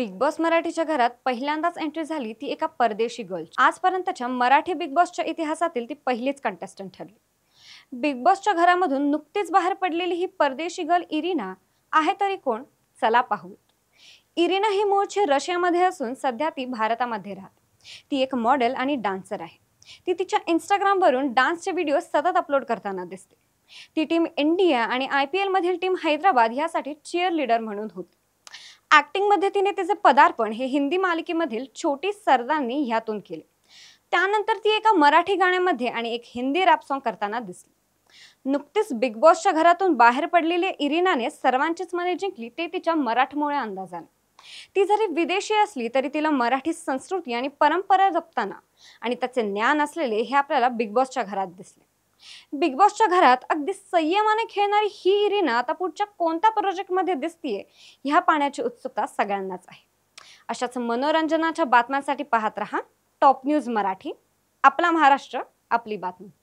big boss मराठीच्या घरात पहिल्यांदाच एंट्री झाली ती एका परदेशी गर्ल आजपर्यंतच्या मराठी बिग बॉसच्या इतिहासातील ती पहिलीच कंटेस्टंट ठरली बिग बॉसच्या घरामधून नुकतीच बाहेर पडलेली ही परदेशी गर्ल इरिना आहे तरी कोण चला पाहू इरिना ही मूळची रशियामध्ये असून सध्या ती भारतामध्ये राहते ती एक मॉडेल आणि डान्सर आहे ती तिच्या इंस्टाग्रामवरून डान्सचे व्हिडिओ सतत अपलोड करताना दिसते ती टीम इंडिया आणि आय पी एलमधील टीम हैदराबाद यासाठी चीअर लिडर म्हणून होती ॲक्टिंगमध्ये तिने तिचे पदार्पण हे हिंदी मालिकेमधील छोटी सरदांनी ह्यातून केले त्यानंतर ती एका मराठी गाण्यामध्ये आणि एक हिंदी रॅप सॉंग करताना दिसली नुकतीच बिग बॉसच्या घरातून बाहेर पडलेली इरिनाने सर्वांचीच मने जिंकली ते तिच्या अंदाज अंदाजाने ती जरी विदेशी असली तरी तिला मराठी संस्कृती आणि परंपरा जपताना आणि त्याचे ज्ञान असलेले हे आपल्याला बिग बॉसच्या घरात दिसले बिग बॉसच्या घरात अगदी संयमाने खेळणारी ही इरिना आता पुढच्या कोणत्या प्रोजेक्टमध्ये दिसतीये ह्या पाण्याची उत्सुकता सगळ्यांनाच आहे अशाच मनोरंजनाच्या बातम्यांसाठी पाहत रहा टॉप न्यूज मराठी आपला महाराष्ट्र आपली बातमी